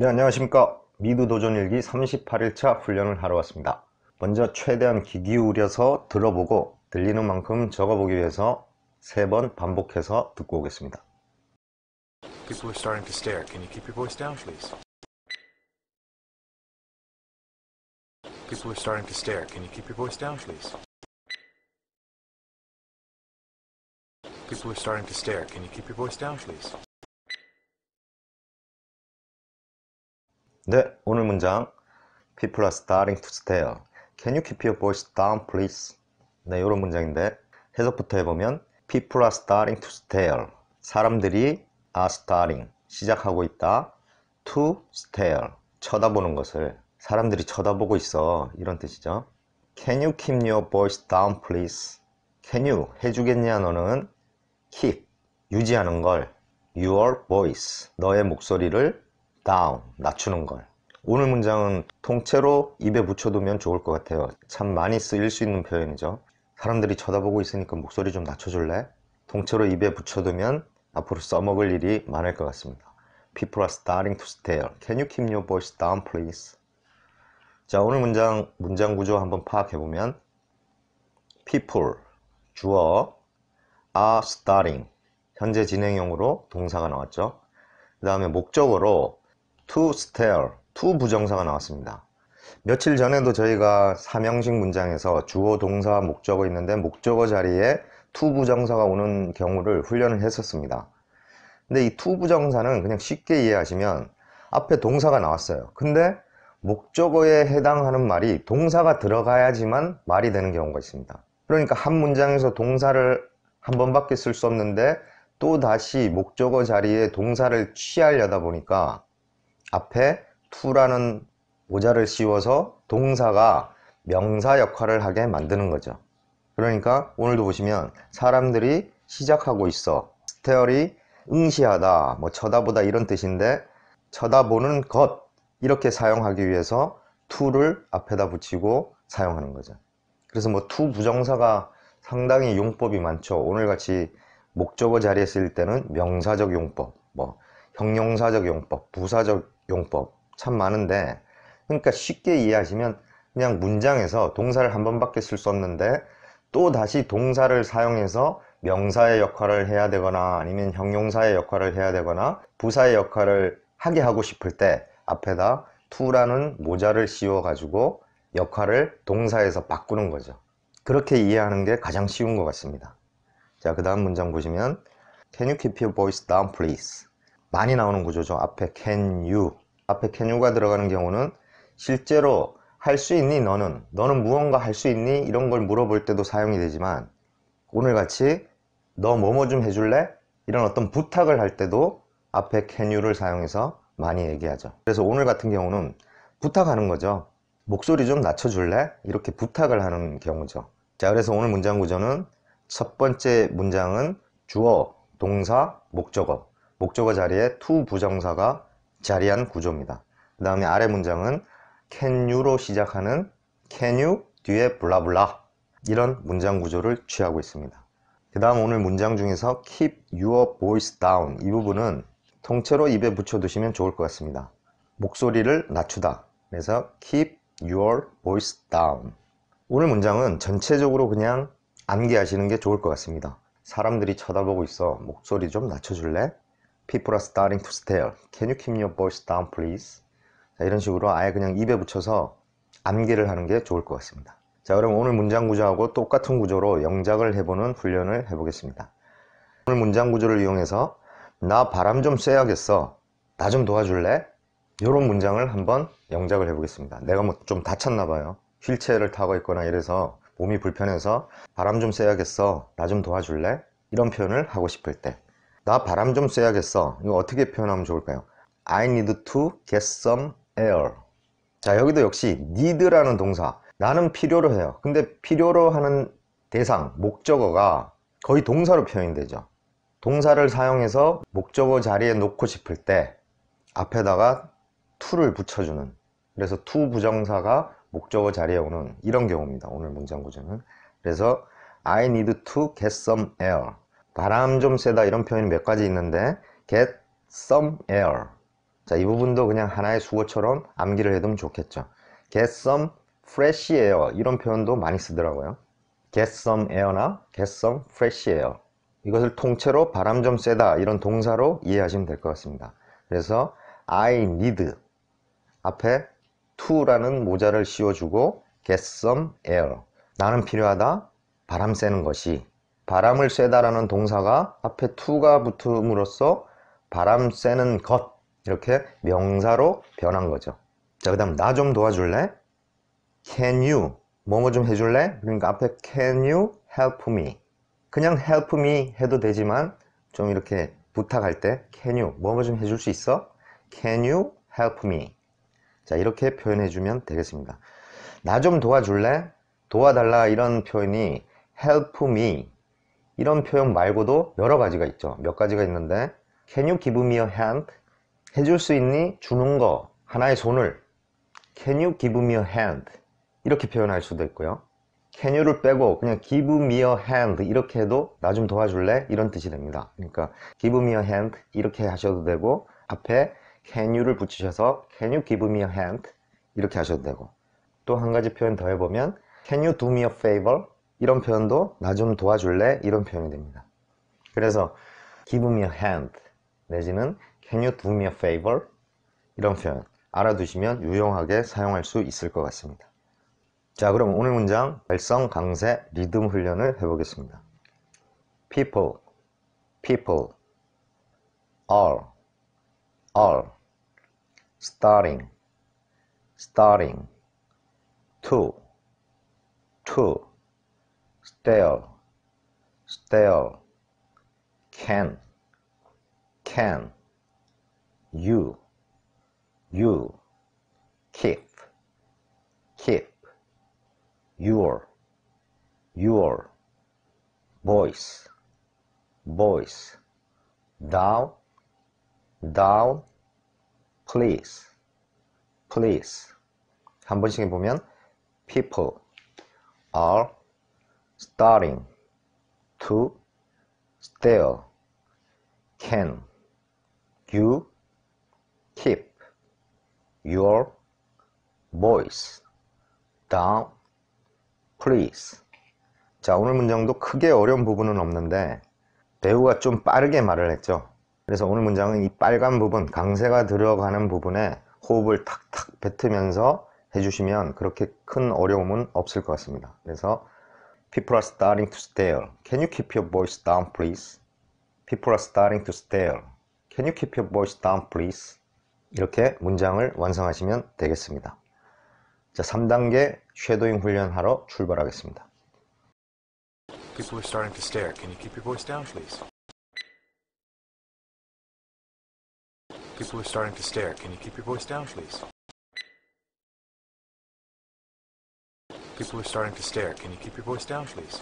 네 안녕하십니까 미드도전일기 38일차 훈련을 하러 왔습니다 먼저 최대한 귀 기울여서 들어보고 들리는 만큼 적어보기 위해서 세 번 반복해서 듣고 오겠습니다 People are starting to stare. Can you keep your voice down, please? People are starting to stare. Can you keep your voice down, please? People are starting to stare. Can you keep your voice down, please? 네, 오늘 문장 People are starting to stare. Can you keep your voice down, please? 네, 이런 문장인데 해석부터 해보면 People are starting to stare. 사람들이 are starting, 시작하고 있다. To stare, 쳐다보는 것을. 사람들이 쳐다보고 있어, 이런 뜻이죠. Can you keep your voice down, please? Can you, 해주겠냐 너는 keep, 유지하는 걸 your voice, 너의 목소리를 down, 낮추는 걸 오늘 문장은 통째로 입에 붙여두면 좋을 것 같아요 참 많이 쓰일 수 있는 표현이죠 사람들이 쳐다보고 있으니까 목소리 좀 낮춰줄래? 통째로 입에 붙여두면 앞으로 써먹을 일이 많을 것 같습니다 People are starting to stare Can you keep your voice down please? 자 오늘 문장 문장 구조 한번 파악해보면 People 주어 are starting 현재 진행형으로 동사가 나왔죠 그 다음에 목적으로 to stare 투 부정사가 나왔습니다. 며칠 전에도 저희가 삼형식 문장에서 주어 동사 와 목적어 있는데 목적어 자리에 투 부정사가 오는 경우를 훈련을 했었습니다. 근데 이 투 부정사는 그냥 쉽게 이해하시면 앞에 동사가 나왔어요. 근데 목적어에 해당하는 말이 동사가 들어가야지만 말이 되는 경우가 있습니다. 그러니까 한 문장에서 동사를 한 번밖에 쓸 수 없는데 또 다시 목적어 자리에 동사를 취하려다 보니까 앞에 to라는 모자를 씌워서 동사가 명사 역할을 하게 만드는 거죠. 그러니까 오늘도 보시면 사람들이 시작하고 있어. 스테어리 응시하다, 뭐 쳐다보다 이런 뜻인데 쳐다보는 것 이렇게 사용하기 위해서 to를 앞에다 붙이고 사용하는 거죠. 그래서 뭐 to 부정사가 상당히 용법이 많죠. 오늘같이 목적어 자리에 쓰일 때는 명사적 용법, 뭐 형용사적 용법, 부사적 용법 참 많은데 그러니까 쉽게 이해하시면 그냥 문장에서 동사를 한 번밖에 쓸 수 없는데 또 다시 동사를 사용해서 명사의 역할을 해야 되거나 아니면 형용사의 역할을 해야 되거나 부사의 역할을 하게 하고 싶을 때 앞에다 to라는 모자를 씌워 가지고 역할을 동사에서 바꾸는 거죠 그렇게 이해하는 게 가장 쉬운 것 같습니다 자그 다음 문장 보시면 Can you keep your voice down please? 많이 나오는 구조죠 앞에 can you 앞에 can요가 들어가는 경우는 실제로 할 수 있니 너는 너는 무언가 할 수 있니 이런 걸 물어볼 때도 사용이 되지만 오늘 같이 너 뭐뭐 좀 해줄래 이런 어떤 부탁을 할 때도 앞에 can요를 사용해서 많이 얘기하죠 그래서 오늘 같은 경우는 부탁하는 거죠 목소리 좀 낮춰줄래 이렇게 부탁을 하는 경우죠 자 그래서 오늘 문장 구조는 첫 번째 문장은 주어 동사 목적어 목적어 자리에 to 부정사가 자리한 구조입니다. 그 다음에 아래 문장은 can you로 시작하는 can you 뒤에 블라블라 이런 문장 구조를 취하고 있습니다. 그 다음 오늘 문장 중에서 keep your voice down 이 부분은 통째로 입에 붙여두시면 좋을 것 같습니다. 목소리를 낮추다 그래서 keep your voice down 오늘 문장은 전체적으로 그냥 암기하시는 게 좋을 것 같습니다. 사람들이 쳐다보고 있어 목소리 좀 낮춰줄래? People are starting to stare. Can you keep your voice down, please? 자, 이런 식으로 아예 그냥 입에 붙여서 암기를 하는 게 좋을 것 같습니다. 자, 그럼 오늘 문장 구조하고 똑같은 구조로 영작을 해보는 훈련을 해보겠습니다. 오늘 문장 구조를 이용해서 나 바람 좀 쐬야겠어. 나 좀 도와줄래? 이런 문장을 한번 영작을 해보겠습니다. 내가 뭐 좀 다쳤나 봐요. 휠체어를 타고 있거나 이래서 몸이 불편해서 바람 좀 쐬야겠어. 나 좀 도와줄래? 이런 표현을 하고 싶을 때나 바람 좀 쐬야겠어 이거 어떻게 표현하면 좋을까요? I need to get some air 자 여기도 역시 need라는 동사 나는 필요로 해요 근데 필요로 하는 대상 목적어가 거의 동사로 표현되죠 동사를 사용해서 목적어 자리에 놓고 싶을 때 앞에다가 to를 붙여주는 그래서 to 부정사가 목적어 자리에 오는 이런 경우입니다 오늘 문장 구조는 그래서 I need to get some air 바람 좀 세다 이런 표현이 몇 가지 있는데 get some air 자이 부분도 그냥 하나의 수어처럼 암기를 해두면 좋겠죠 get some fresh air 이런 표현도 많이 쓰더라고요 get some air나 get some fresh air 이것을 통째로 바람 좀 세다 이런 동사로 이해하시면 될 것 같습니다 그래서 I need 앞에 to라는 모자를 씌워주고 get some air 나는 필요하다 바람 쐬는 것이 바람을 쐬다라는 동사가 앞에 to가 붙음으로써 바람 쐬는 것 이렇게 명사로 변한 거죠. 자, 그 다음 나 좀 도와줄래? Can you 뭐뭐 좀 해줄래? 그러니까 앞에 Can you help me? 그냥 help me 해도 되지만 좀 이렇게 부탁할 때 Can you 뭐뭐 좀 해줄 수 있어? Can you help me? 자 이렇게 표현해 주면 되겠습니다. 나 좀 도와줄래? 도와달라 이런 표현이 help me 이런 표현 말고도 여러 가지가 있죠. 몇 가지가 있는데 Can you give me a hand? 해줄 수 있니? 주는 거 하나의 손을 Can you give me a hand? 이렇게 표현할 수도 있고요. Can you를 빼고 그냥 give me a hand 이렇게 해도 나 좀 도와줄래? 이런 뜻이 됩니다. 그러니까 give me a hand 이렇게 하셔도 되고 앞에 can you를 붙이셔서 can you give me a hand 이렇게 하셔도 되고 또 한 가지 표현 더 해보면 can you do me a favor? 이런 표현도 나 좀 도와줄래? 이런 표현이 됩니다. 그래서 give me a hand 내지는 can you do me a favor? 이런 표현 알아두시면 유용하게 사용할 수 있을 것 같습니다. 자 그럼 오늘 문장 발성 강세 리듬 훈련을 해보겠습니다. people, people, all, all, starting, starting, to, to, stale, stale, can, can, you, you, keep, keep, your, your, voice, voice, down, down, please, please. 한 번씩 보면 people are starting, to, stare, can, you, keep, your, voice, down, please. 자, 오늘 문장도 크게 어려운 부분은 없는데 배우가 좀 빠르게 말을 했죠. 그래서 오늘 문장은 이 빨간 부분, 강세가 들어가는 부분에 호흡을 탁탁 뱉으면서 해주시면 그렇게 큰 어려움은 없을 것 같습니다. 그래서 People are starting to stare. Can you keep your voice down, please? People are starting to stare. Can you keep your voice down, please? 이렇게 문장을 완성하시면 되겠습니다. 자, 3단계 쉐도잉 훈련하러 출발하겠습니다. People are starting to stare. Can you keep your voice down, please? People are starting to stare. Can you keep your voice down, please? People are starting to stare. Can you keep your voice down, please?